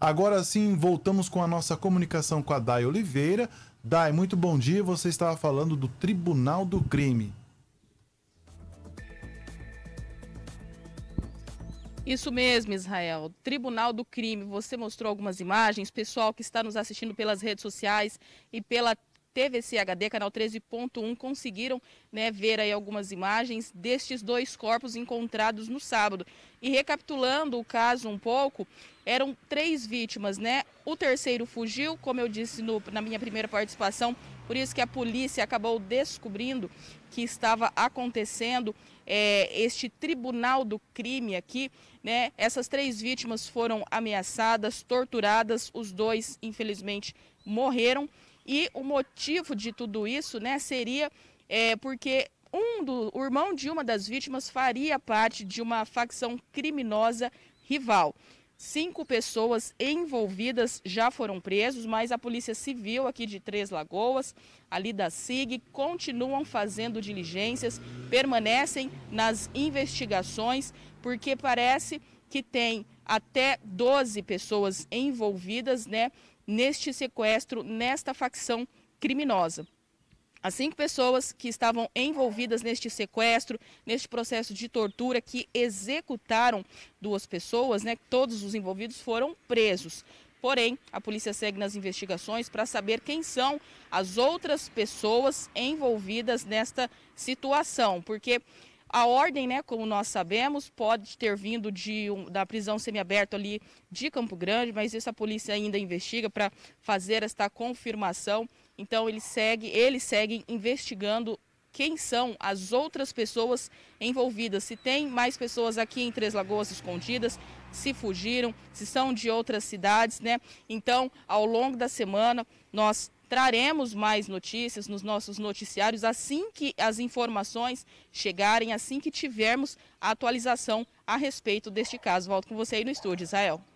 Agora sim, voltamos com a nossa comunicação com a Dai Oliveira. Dai, muito bom dia. Você estava falando do Tribunal do Crime. Isso mesmo, Israel. Tribunal do Crime. Você mostrou algumas imagens. Pessoal que está nos assistindo pelas redes sociais e pela teve HD, canal 13.1, conseguiram né, ver aí algumas imagens destes dois corpos encontrados no sábado. E recapitulando o caso um pouco, eram três vítimas, né? O terceiro fugiu, como eu disse no, na minha primeira participação, por isso que a polícia acabou descobrindo que estava acontecendo é, este tribunal do crime aqui, né? Essas três vítimas foram ameaçadas, torturadas, os dois, infelizmente, morreram. E o motivo de tudo isso né, seria é, porque um do, o irmão de uma das vítimas faria parte de uma facção criminosa rival. Cinco pessoas envolvidas já foram presos, mas a Polícia Civil aqui de Três Lagoas, ali da SIG, continuam fazendo diligências, permanecem nas investigações, porque parece que tem até 12 pessoas envolvidas né, neste sequestro, nesta facção criminosa. As cinco pessoas que estavam envolvidas neste sequestro, neste processo de tortura, que executaram duas pessoas, né? Todos os envolvidos foram presos. Porém, a polícia segue nas investigações para saber quem são as outras pessoas envolvidas nesta situação, porque a ordem, né, como nós sabemos, pode ter vindo de, um, da prisão semiaberta ali de Campo Grande, mas isso a polícia ainda investiga para fazer esta confirmação. Então eles seguem, eles seguem investigando quem são as outras pessoas envolvidas, se tem mais pessoas aqui em Três Lagoas escondidas, se fugiram, se são de outras cidades, né? Então, ao longo da semana, nós Traremos mais notícias nos nossos noticiários assim que as informações chegarem, assim que tivermos a atualização a respeito deste caso. Volto com você aí no estúdio, Israel.